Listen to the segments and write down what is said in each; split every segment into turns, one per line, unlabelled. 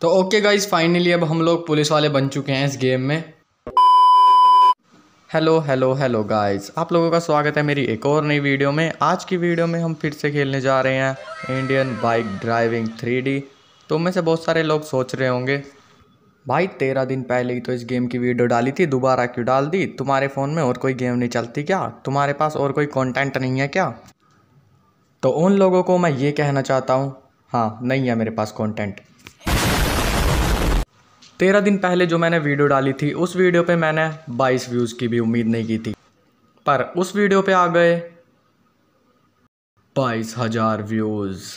तो okay guys finally अब हम लोग पुलिस वाले बन चुके हैं इस गेम में हेलो हेलो हेलो गाइस आप लोगों का स्वागत है मेरी एक और नई वीडियो में आज की वीडियो में हम फिर से खेलने जा रहे हैं इंडियन बाइक ड्राइविंग थ्री तो में से बहुत सारे लोग सोच रहे होंगे भाई तेरह दिन पहले ही तो इस गेम की वीडियो डाली थी दोबारा क्यों डाल दी तुम्हारे फ़ोन में और कोई गेम नहीं चलती क्या तुम्हारे पास और कोई कॉन्टेंट नहीं है क्या तो उन लोगों को मैं ये कहना चाहता हूँ हाँ नहीं है मेरे पास कॉन्टेंट तेरह दिन पहले जो मैंने वीडियो डाली थी उस वीडियो पे मैंने बाईस व्यूज़ की भी उम्मीद नहीं की थी पर उस वीडियो पे आ गए बाईस हज़ार व्यूज़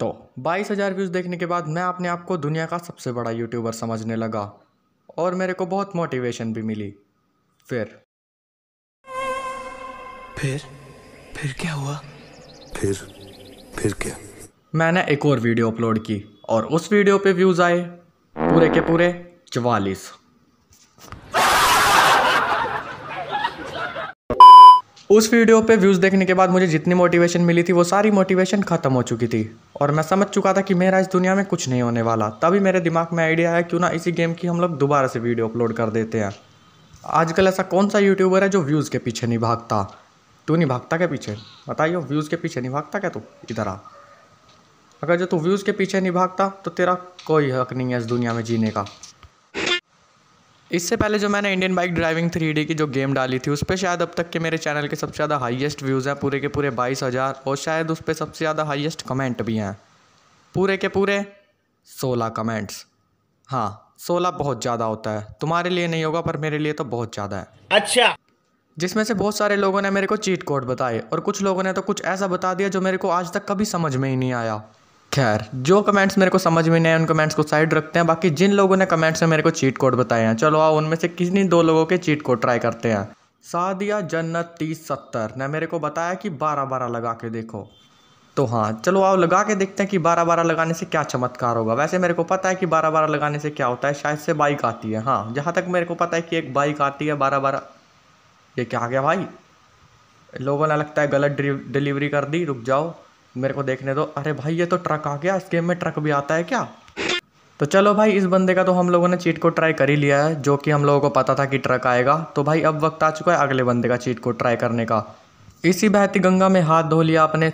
तो बाईस हज़ार व्यूज़ देखने के बाद मैं अपने आप को दुनिया का सबसे बड़ा यूट्यूबर समझने लगा और मेरे को बहुत मोटिवेशन भी मिली फिर फिर फिर क्या हुआ फिर फिर क्या मैंने एक और वीडियो अपलोड की और उस वीडियो पे व्यूज़ आए पूरे के पूरे चवालीस उस वीडियो पे व्यूज़ देखने के बाद मुझे जितनी मोटिवेशन मिली थी वो सारी मोटिवेशन ख़त्म हो चुकी थी और मैं समझ चुका था कि मेरा इस दुनिया में कुछ नहीं होने वाला तभी मेरे दिमाग में आइडिया है क्यों ना इसी गेम की हम लोग दोबारा से वीडियो अपलोड कर देते हैं आजकल ऐसा कौन सा यूट्यूबर है जो व्यूज़ के पीछे नहीं भागता तू नहीं भागता क्या पीछे बताइयो व्यूज़ के पीछे नहीं भागता क्या तू इधर आ अगर जो तू व्यूज़ के पीछे नहीं भागता तो तेरा कोई हक नहीं है इस दुनिया में जीने का इससे पहले जो मैंने इंडियन बाइक ड्राइविंग थ्री की जो गेम डाली थी उस पर शायद अब तक के मेरे चैनल के सबसे ज़्यादा हाईएस्ट व्यूज़ हैं पूरे के पूरे बाईस हज़ार और शायद उस पर सबसे ज़्यादा हाईएस्ट कमेंट भी हैं पूरे के पूरे सोलह कमेंट्स हाँ सोलह बहुत ज़्यादा होता है तुम्हारे लिए नहीं होगा पर मेरे लिए तो बहुत ज़्यादा है अच्छा जिसमें से बहुत सारे लोगों ने मेरे को चीट कोड बताए और कुछ लोगों ने तो कुछ ऐसा बता दिया जो मेरे को आज तक कभी समझ में ही नहीं आया खैर जो कमेंट्स मेरे को समझ में नहीं आए उन कमेंट्स को साइड रखते हैं बाकी जिन लोगों ने कमेंट्स में मेरे को चीट कोड बताए हैं चलो आओ उनमें से किसी दो लोगों के चीट कोड ट्राई करते हैं सादिया जन्नत तीस सत्तर ने मेरे को बताया कि बारह बारह लगा के देखो तो हाँ चलो आओ लगा के देखते हैं कि बारह बारह लगाने से क्या चमत्कार होगा वैसे मेरे को पता है कि बारह बारह लगाने से क्या होता है शायद से बाइक आती है हाँ जहाँ तक मेरे को पता है कि एक बाइक आती है बारह बारह ये क्या आ गया भाई लोगों ने लगता है गलत डिलीवरी कर दी रुक जाओ मेरे को देखने दो अरे भाई ये तो ट्रक आ गया इस गेम में ट्रक भी आता है क्या तो चलो भाई इस बंदे का तो हम लोगों ने चीट को ट्राई कर ही लिया है जो कि हम लोगों को पता था कि ट्रक आएगा तो भाई अब वक्त आ चुका है अगले बंदे का चीट को ट्राई करने का इसी बहती गंगा में हाथ धो लिया अपने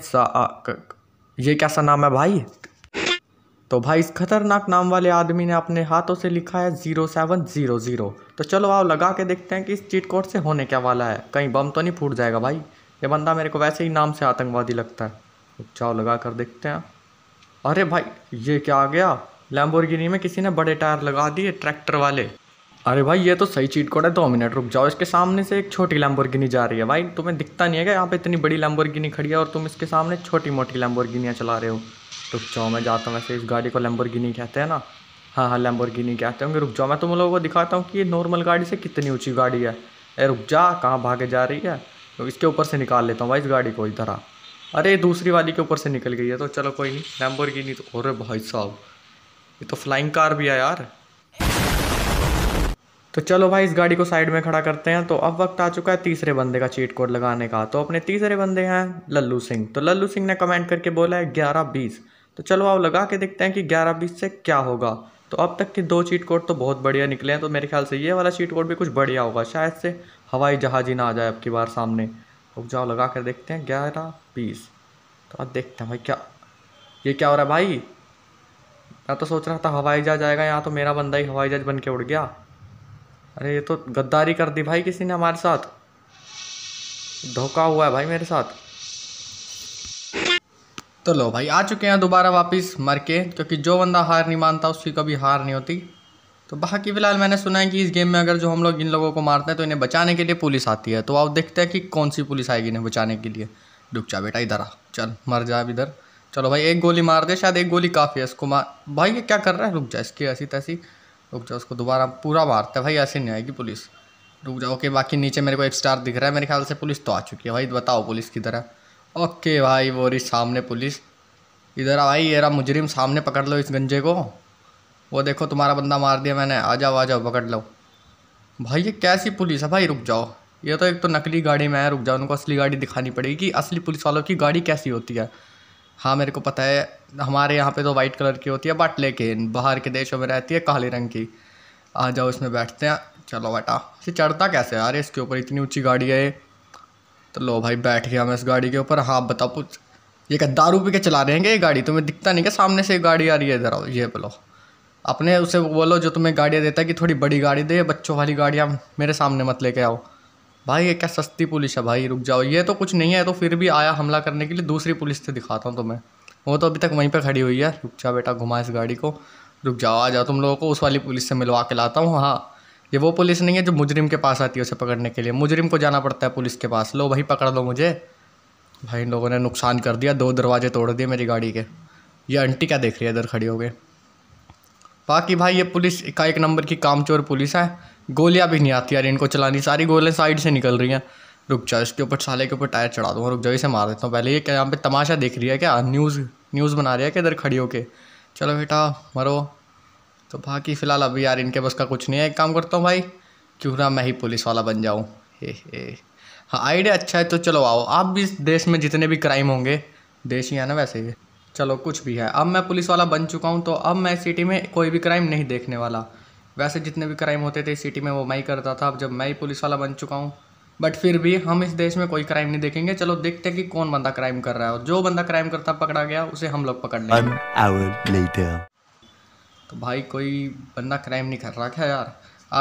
ये कैसा नाम है भाई तो भाई इस खतरनाक नाम वाले आदमी ने अपने हाथों से लिखा है ज़ीरो सेवन ज़ीरो ज़ीरो तो चलो आओ लगा के देखते हैं कि इस चीट कोड से होने क्या वाला है कहीं बम तो नहीं फूट जाएगा भाई ये बंदा मेरे को वैसे ही नाम से आतंकवादी लगता है चाव लगा कर देखते हैं अरे भाई ये क्या आ गया लैम्बोर्गिनी में किसी ने बड़े टायर लगा दिए ट्रैक्टर वाले अरे भाई ये तो सही चीट कोड है दो मिनट रुक जाओ इसके सामने से एक छोटी लैम्बोर्गिनी जा रही है भाई तुम्हें दिखता नहीं है क्या यहाँ पे इतनी बड़ी लैम्बोर्गिनी खड़ी है और तुम इसके सामने छोटी मोटी लैम्बोर्गिनियाँ चला रहे हो रुक जाओ मैं जाता हूँ वैसे इस गाड़ी को लैम्बोर्गिनी कहते हैं ना हाँ हाँ लैम्बोर्गिनी कहते होंगे रुक जाओ मैं तुम लोगों को दिखाता हूँ कि ये नॉर्मल गाड़ी से कितनी ऊँची गाड़ी है अरे रुक जा कहाँ भागे जा रही है तो इसके ऊपर से निकाल लेता हूँ भाई इस गाड़ी को इधर आ अरे दूसरी वाली के ऊपर से निकल गई है तो चलो कोई नहीं नहीं तो अरे भाई साहब ये तो फ्लाइंग कार भी है यार तो चलो भाई इस गाड़ी को साइड में खड़ा करते हैं तो अब वक्त आ चुका है तीसरे बंदे का चीट कोड लगाने का तो अपने तीसरे बंदे हैं लल्लू सिंह तो लल्लू सिंह ने कमेंट करके बोला है ग्यारह बीस तो चलो आप लगा के देखते हैं कि ग्यारह बीस से क्या होगा तो अब तक के दो चीट कोड तो बहुत बढ़िया निकले हैं तो मेरे ख्याल से ये वाला चीट कोड भी कुछ बढ़िया होगा शायद से हवाई जहाज ही ना आ जाए अब की बार सामने रुक तो जाओ लगा कर देखते हैं ग्यारह पीस तो आप देखते हैं भाई क्या ये क्या हो रहा है भाई मैं तो सोच रहा था हवाई जहाज आएगा यहाँ तो मेरा बंदा ही हवाई जहाज बन के उड़ गया अरे ये तो गद्दारी कर दी भाई किसी ने हमारे साथ धोखा हुआ है भाई मेरे साथ तो लो भाई आ चुके हैं दोबारा वापस मर के क्योंकि जो बंदा हार नहीं मानता उसकी कभी हार नहीं होती तो बाकी फ़िलहाल मैंने सुना है कि इस गेम में अगर जो हम लोग इन लोगों को मारते हैं तो इन्हें बचाने के लिए पुलिस आती है तो आप देखते हैं कि कौन सी पुलिस आएगी इन्हें बचाने के लिए डुब जा बेटा इधर आ चल मर जा इधर चलो भाई एक गोली मार दे शायद एक गोली काफ़ी है इसको मार भाई ये क्या कर रहा है रुक जा इसकी ऐसी तैसी रुक जा उसको दोबारा पूरा मारता है भाई ऐसे नहीं आएगी पुलिस रुक जाओ ओके बाकी नीचे मेरे को एक स्टार दिख रहा है मेरे ख्याल से पुलिस तो आ चुकी है भाई बताओ पुलिस किधर है ओके भाई वो रही सामने पुलिस इधर आ भाई येरा मुजरिम सामने पकड़ लो इस गंजे को वो देखो तुम्हारा बंदा मार दिया मैंने आ जाओ आ जाओ पकड़ लो भाई ये कैसी पुलिस है भाई रुक जाओ ये तो एक तो नकली गाड़ी में है रुक जाओ उनको असली गाड़ी दिखानी पड़ेगी कि असली पुलिस वालों की गाड़ी कैसी होती है हाँ मेरे को पता है हमारे यहाँ पे तो वाइट कलर की होती है बट लेकिन बाहर के देशों में रहती है काले रंग की आ जाओ इसमें बैठते हैं चलो बेटा इसे चढ़ता कैसे यार इसके ऊपर इतनी ऊँची गाड़ी है तो लो भाई बैठ गया मैं इस गाड़ी के ऊपर हाँ बताओ कुछ ये क्या दारू पी के चला रहे हैं क्या ये गाड़ी तुम्हें दिखता नहीं क्या सामने से गाड़ी आ रही है इधर आओ ये बोलो अपने उसे बोलो जो तुम्हें गाड़ियाँ देता है कि थोड़ी बड़ी गाड़ी दे बच्चों वाली गाड़ियाँ मेरे सामने मत लेके आओ भाई ये क्या सस्ती पुलिस है भाई रुक जाओ ये तो कुछ नहीं है तो फिर भी आया हमला करने के लिए दूसरी पुलिस से दिखाता हूँ तुम्हें वो तो अभी तक वहीं पर खड़ी हुई है रुक जा बेटा घुमा इस गाड़ी को रुक जाओ आ जाओ तुम लोगों को उस वाली पुलिस से मिलवा के लाता हूँ हाँ ये वो पुलिस नहीं है जो मुजरिम के पास आती है उसे पकड़ने के लिए मुजरिम को जाना पड़ता है पुलिस के पास लो भाई पकड़ लो मुझे भाई इन लोगों ने नुकसान कर दिया दो दरवाजे तोड़ दिए मेरी गाड़ी के ये आंटी क्या देख रही है इधर खड़ी हो गए बाकी भाई ये पुलिस का एक नंबर की कामचोर पुलिस है गोलियाँ भी नहीं आती यार इनको चलानी सारी गोलियाँ साइड से निकल रही हैं रुक जाओ इसके ऊपर साले के ऊपर टायर चढ़ा दूँगा रुक जाओ इसे मार देता हूँ पहले ये क्या यहाँ पे तमाशा देख रही है क्या न्यूज़ न्यूज़ बना रही है क्या इधर खड़ी होके चलो बेटा मरो तो बाकी फ़िलहाल अभी यार इनके बस का कुछ नहीं है एक काम करता हूँ भाई क्यों ना मैं ही पुलिस वाला बन जाऊँ हे हे हाँ आइडिया अच्छा है तो चलो आओ आप भी देश में जितने भी क्राइम होंगे देश ही है ना वैसे ही चलो कुछ भी है अब मैं पुलिस वाला बन चुका हूँ तो अब मैं सिटी में कोई भी क्राइम नहीं देखने वाला वैसे जितने भी क्राइम होते थे सिटी में वो मैं ही करता था अब जब मैं ही पुलिस वाला बन चुका हूँ बट फिर भी हम इस देश में कोई क्राइम नहीं देखेंगे चलो देखते हैं कि कौन बंदा क्राइम कर रहा है और जो बंदा क्राइम करता पकड़ा गया उसे हम लोग पकड़ लेंगे तो भाई कोई बंदा क्राइम नहीं कर रहा क्या यार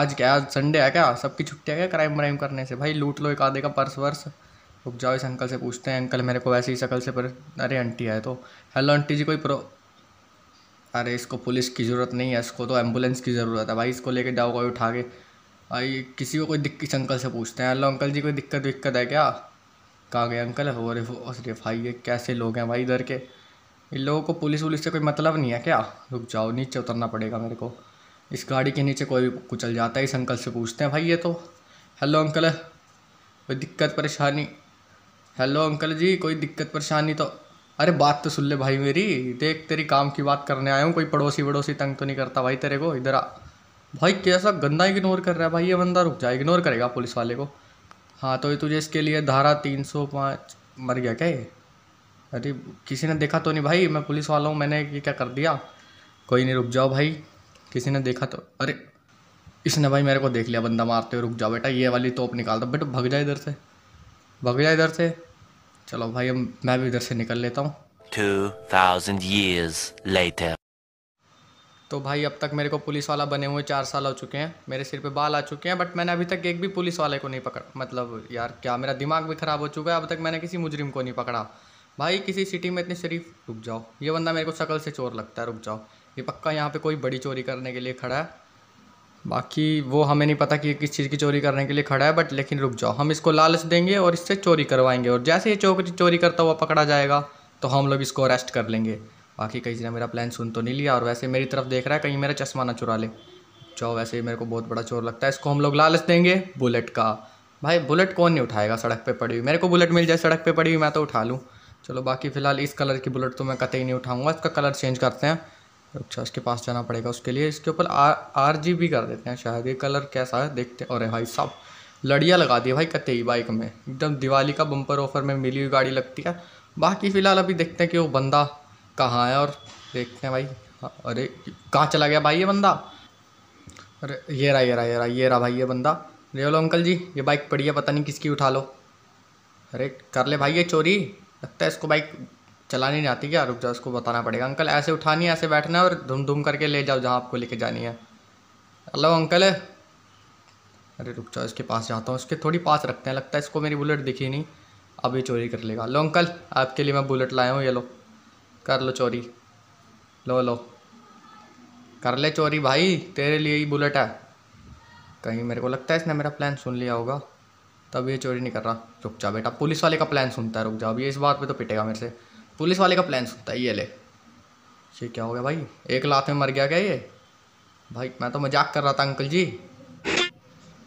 आज क्या आज संडे है क्या सबकी छुट्टी है क्या क्राइम व्राइम करने से भाई लूट लो एक आधे का पर्स वर्स रुक जाओ इस अंकल से पूछते हैं अंकल मेरे को वैसे ही शकल से पर अरे आंटी है तो हेलो आंटी जी कोई प्रो अरे इसको पुलिस की ज़रूरत नहीं है इसको तो एम्बुलेंस की ज़रूरत है भाई इसको लेके जाओ कोई उठा के भाई किसी को कोई दिक्कत अंकल से पूछते हैं अल्लो अंकल जी कोई दिक्कत विक्कत है क्या कहा गए अंकल हो रे अरे भाई ये कैसे लोग हैं भाई इधर के इन लोगों को पुलिस वुलिस से कोई मतलब नहीं है क्या रुक जाओ नीचे उतरना पड़ेगा मेरे को इस गाड़ी के नीचे कोई कुचल जाता है इस अंकल से पूछते हैं भाई ये तो हेलो अंकल कोई दिक्कत परेशानी हेलो अंकल जी कोई दिक्कत परेशानी तो अरे बात तो सुन ले भाई मेरी देख तेरी काम की बात करने आया हूँ कोई पड़ोसी वड़ोसी तंग तो नहीं करता भाई तेरे को इधर आ भाई कैसा गंदा इग्नोर कर रहा है भाई ये बंदा रुक जाए इग्नोर करेगा पुलिस वाले को हाँ तो ये तुझे इसके लिए धारा तीन सौ पाँच मर गया क्या अरे किसी ने देखा तो नहीं भाई मैं पुलिस वाला हूँ मैंने ये क्या कर दिया कोई नहीं रुक जाओ भाई किसी ने देखा तो अरे इसने भाई मेरे को देख लिया बंदा मारते हुए रुक जाओ बेटा ये वाली तोप निकाल दो बेटा भग जाए इधर से भग जाए इधर से चलो भाई अब मैं भी इधर से निकल लेता हूँ टू थाउजेंड ईयर्स लेटर तो भाई अब तक मेरे को पुलिस वाला बने हुए चार साल हो चुके हैं मेरे सिर पे बाल आ चुके हैं बट मैंने अभी तक एक भी पुलिस वाले को नहीं पकड़ा मतलब यार क्या मेरा दिमाग भी ख़राब हो चुका है अब तक मैंने किसी मुजरिम को नहीं पकड़ा भाई किसी सिटी में इतने शरीफ रुक जाओ ये बंदा मेरे को शकल से चोर लगता है रुक जाओ ये पक्का यहाँ पे कोई बड़ी चोरी करने के लिए खड़ा है बाकी वो हमें नहीं पता कि ये किस चीज़ की चोरी करने के लिए खड़ा है बट लेकिन रुक जाओ हम इसको लालच देंगे और इससे चोरी करवाएंगे और जैसे ये चोरी चोरी करता हुआ पकड़ा जाएगा तो हम लोग इसको अरेस्ट कर लेंगे बाकी कहीं ने मेरा प्लान सुन तो नहीं लिया और वैसे मेरी तरफ देख रहा है कहीं मेरा चश्मा ना चुरा ले जाओ वैसे मेरे को बहुत बड़ा चोर लगता है इसको हम लोग लालच देंगे बुलेट का भाई बुलेट कौन नहीं उठाएगा सड़क पर पड़ी हुई मेरे को बुलेट मिल जाए सड़क पर पड़ी हुई मैं तो उठा लूँ चलो बाकी फ़िलहाल इस कलर की बुलेट तो मैं कतई नहीं उठाऊँगा इसका कलर चेंज करते हैं अच्छा इसके पास जाना पड़ेगा उसके लिए इसके ऊपर आर जी भी कर देते हैं शायद ये कलर कैसा है देखते हैं अरे भाई साहब लड़िया लगा दिए भाई कतई बाइक में एकदम दिवाली का बम्पर ऑफर में मिली हुई गाड़ी लगती है बाकी फ़िलहाल अभी देखते हैं कि वो बंदा कहाँ है और देखते हैं भाई अरे कहाँ चला गया भाई ये बंदा अरे ये रहा ये रहा ये रहा ये रहा भाई ये बंदा ले लो अंकल जी ये बाइक पड़ी है पता नहीं किसकी उठा लो अरे कर ले भाई ये चोरी लगता है इसको बाइक चलानी नहीं आती क्या रुक जाओ उसको बताना पड़ेगा अंकल ऐसे उठानी है ऐसे बैठना है और धुम धुम करके ले जाओ जहाँ आपको लेके जानी है हेलो अंकल है अरे रुक जाओ इसके पास जाता हूँ उसके थोड़ी पास रखते हैं लगता है इसको मेरी बुलेट दिखी नहीं अब ये चोरी कर लेगा लो अंकल आपके लिए मैं बुलेट लाया हूँ ये लो कर लो चोरी लो लो कर ले चोरी भाई तेरे लिए ही बुलेट है कहीं मेरे को लगता है इसने मेरा प्लान सुन लिया होगा तब ये चोरी नहीं कर रहा रुक जा बेटा पुलिस वाले का प्लान सुनता है रुक जा अभी इस बात पे तो पिटेगा मेरे से पुलिस वाले का प्लान सुनता है ये ले ये क्या हो गया भाई एक लात में मर गया क्या ये भाई मैं तो मजाक कर रहा था अंकल जी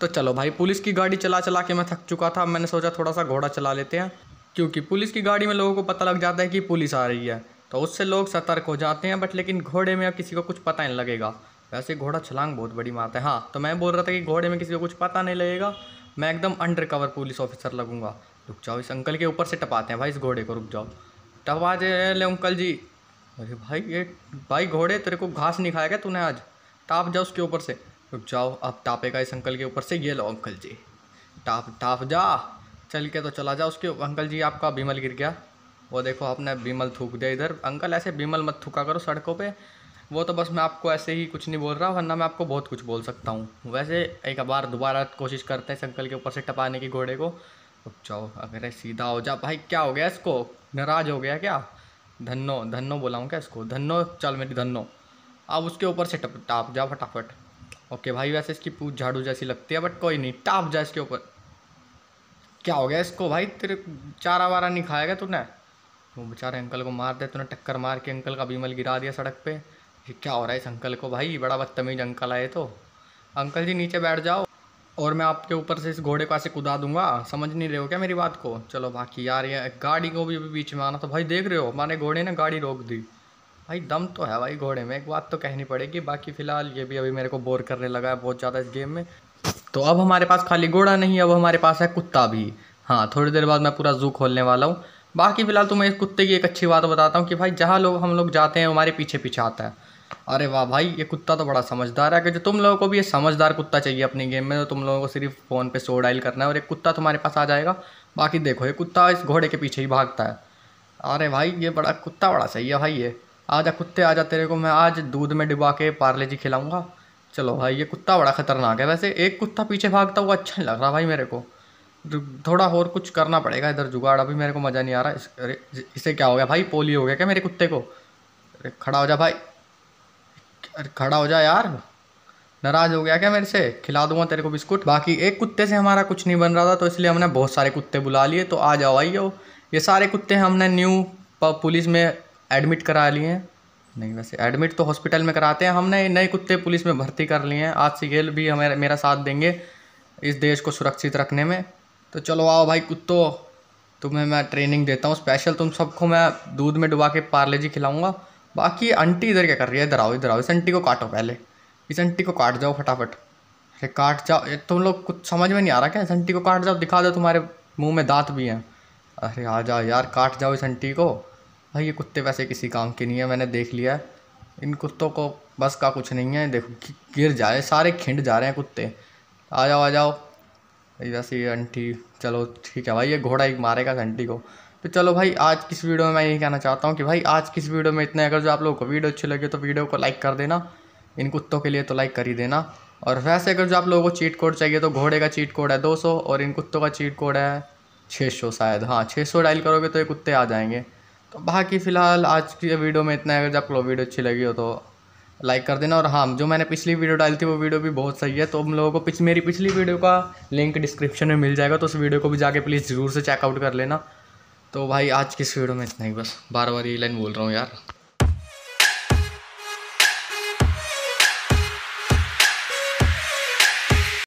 तो चलो भाई पुलिस की गाड़ी चला चला के मैं थक चुका था मैंने सोचा थोड़ा सा घोड़ा चला लेते हैं क्योंकि पुलिस की गाड़ी में लोगों को पता लग जाता है कि पुलिस आ रही है तो उससे लोग सतर्क हो जाते हैं बट लेकिन घोड़े में अब किसी को कुछ पता नहीं लगेगा वैसे घोड़ा छलांग बहुत बड़ी मारता है हाँ तो मैं बोल रहा था कि घोड़े में किसी को कुछ पता नहीं लगेगा मैं एकदम अंडर कवर पुलिस ऑफिसर लगूंगा रुक जाओ इस अंकल के ऊपर से टपाते हैं भाई इस घोड़े को रुक जाओ तब आज ले अंकल जी अरे भाई ये भाई घोड़े तेरे को घास नहीं खाएगा तूने आज टाप जा उसके ऊपर से रुक जाओ अब टापेगा इस अंकल के ऊपर से ये लो अंकल जी टाप टाप जा चल के तो चला जा उसके अंकल जी आपका बीमल गिर गया वो देखो आपने बीमल थूक दिया इधर अंकल ऐसे बीमल मत थूका करो सड़कों पे वो तो बस मैं आपको ऐसे ही कुछ नहीं बोल रहा वरना मैं आपको बहुत कुछ बोल सकता हूँ वैसे एक बार दोबारा कोशिश करते हैं इस अंकल के ऊपर से टपाने की घोड़े को रुक जाओ अगर सीधा हो जा भाई क्या हो गया इसको नाराज हो गया क्या धन्नो धन्नो बोला हूँ क्या इसको धन्नो चल मेरी धन्नो अब उसके ऊपर से टप टाप जा फटाफट ओके भाई वैसे इसकी पूछ झाड़ू जैसी लगती है बट कोई नहीं टाप जा इसके ऊपर क्या हो गया इसको भाई तेरे चारा वारा नहीं खाएगा तूने वो बेचारे अंकल को मार दे तूने टक्कर मार के अंकल का बीमल गिरा दिया सड़क पे ये क्या हो रहा है इस अंकल को भाई बड़ा बदतमीज अंकल आए तो अंकल जी नीचे बैठ जाओ और मैं आपके ऊपर से इस घोड़े को ऐसे कुदा दूंगा समझ नहीं रहे हो क्या मेरी बात को चलो बाकी यार ये गाड़ी को भी बीच में आना तो भाई देख रहे हो माने घोड़े ने गाड़ी रोक दी भाई दम तो है भाई घोड़े में एक बात तो कहनी पड़ेगी बाकी फ़िलहाल ये भी अभी मेरे को बोर करने लगा है बहुत ज़्यादा इस गेम में तो अब हमारे पास खाली घोड़ा नहीं अब हमारे पास है कुत्ता भी हाँ थोड़ी देर बाद मैं पूरा जू खोलने वाला हूँ बाकी फ़िलहाल तो मैं इस कुत्ते की एक अच्छी बात बताता हूँ कि भाई जहाँ लोग हम लोग जाते हैं हमारे पीछे पीछे आता है अरे वाह भाई ये कुत्ता तो बड़ा समझदार है कि जो तुम लोगों को भी ये समझदार कुत्ता चाहिए अपनी गेम में तो तुम लोगों को सिर्फ फ़ोन पे सो डायल करना है और एक कुत्ता तुम्हारे पास आ जाएगा बाकी देखो ये कुत्ता इस घोड़े के पीछे ही भागता है अरे भाई ये बड़ा कुत्ता बड़ा सही है भाई ये आजा कुत्ते आ जा तेरे को मैं आज दूध में डुबा के पार्ले जी खिलाऊँगा चलो भाई ये कुत्ता बड़ा ख़तरनाक है वैसे एक कुत्ता पीछे भागता हुआ अच्छा नहीं लग रहा भाई मेरे को थोड़ा और कुछ करना पड़ेगा इधर जुगाड़ अभी मेरे को मज़ा नहीं आ रहा इस, अरे इसे क्या हो गया भाई पोलियो हो गया क्या मेरे कुत्ते को खड़ा हो जा भाई अरे खड़ा हो जा यार नाराज़ हो गया क्या मेरे से खिला दूंगा तेरे को बिस्कुट बाकी एक कुत्ते से हमारा कुछ नहीं बन रहा था तो इसलिए हमने बहुत सारे कुत्ते बुला लिए तो आ जाओ आइए ये सारे कुत्ते हमने न्यू पुलिस में एडमिट करा लिए हैं नहीं वैसे एडमिट तो हॉस्पिटल में कराते हैं हमने नए कुत्ते पुलिस में भर्ती कर लिए हैं आज से भी हमें मेरा साथ देंगे इस देश को सुरक्षित रखने में तो चलो आओ भाई कुत्तों तुम्हें मैं ट्रेनिंग देता हूँ स्पेशल तुम सबको मैं दूध में डुबा के पार्ले जी खिलाऊँगा बाकी आंटी इधर क्या कर रही है इधर आओ इधर आओ इस आंटी को काटो पहले इस आंटी को काट जाओ फटाफट अरे काट जाओ ये तुम लोग कुछ समझ में नहीं आ रहा क्या इस आंटी को काट जाओ दिखा दो तुम्हारे मुंह में दांत भी हैं अरे आ जाओ यार काट जाओ इस आंटी को भाई ये कुत्ते वैसे किसी काम के नहीं है मैंने देख लिया है इन कुत्तों को बस का कुछ नहीं है देखो गिर जाए सारे खिंड जा रहे हैं कुत्ते आ जाओ आ जाओ वैसे ये आंटी चलो ठीक है भाई ये घोड़ा एक मारेगा आंटी को तो चलो भाई आज किस वीडियो में मैं यही कहना चाहता हूँ कि भाई आज किस वीडियो में इतने अगर जो आप लोगों को वीडियो अच्छी लगे तो वीडियो को लाइक कर देना इन कुत्तों के लिए तो लाइक कर ही देना और वैसे अगर जो आप लोगों को चीट कोड चाहिए तो घोड़े का चीट कोड है 200 और इन कुत्तों का चीट कोड है 600 शायद हाँ 600 डायल करोगे तो ये कुत्ते आ जाएंगे तो बाकी फ़िलहाल आज की वीडियो में इतना है अगर आप लोग वीडियो अच्छी लगी हो तो लाइक कर देना और हाँ जो मैंने पिछली वीडियो डाली थी वो वीडियो भी बहुत सही है तो उन लोगों को पिछ मेरी पिछली वीडियो का लिंक डिस्क्रिप्शन में मिल जाएगा तो उस वीडियो को भी जाके प्लीज़ ज़रूर से चेकआउट कर लेना तो भाई आज की इस वीडियो में इतना ही बस बार बार ये लाइन बोल रहा हूँ यार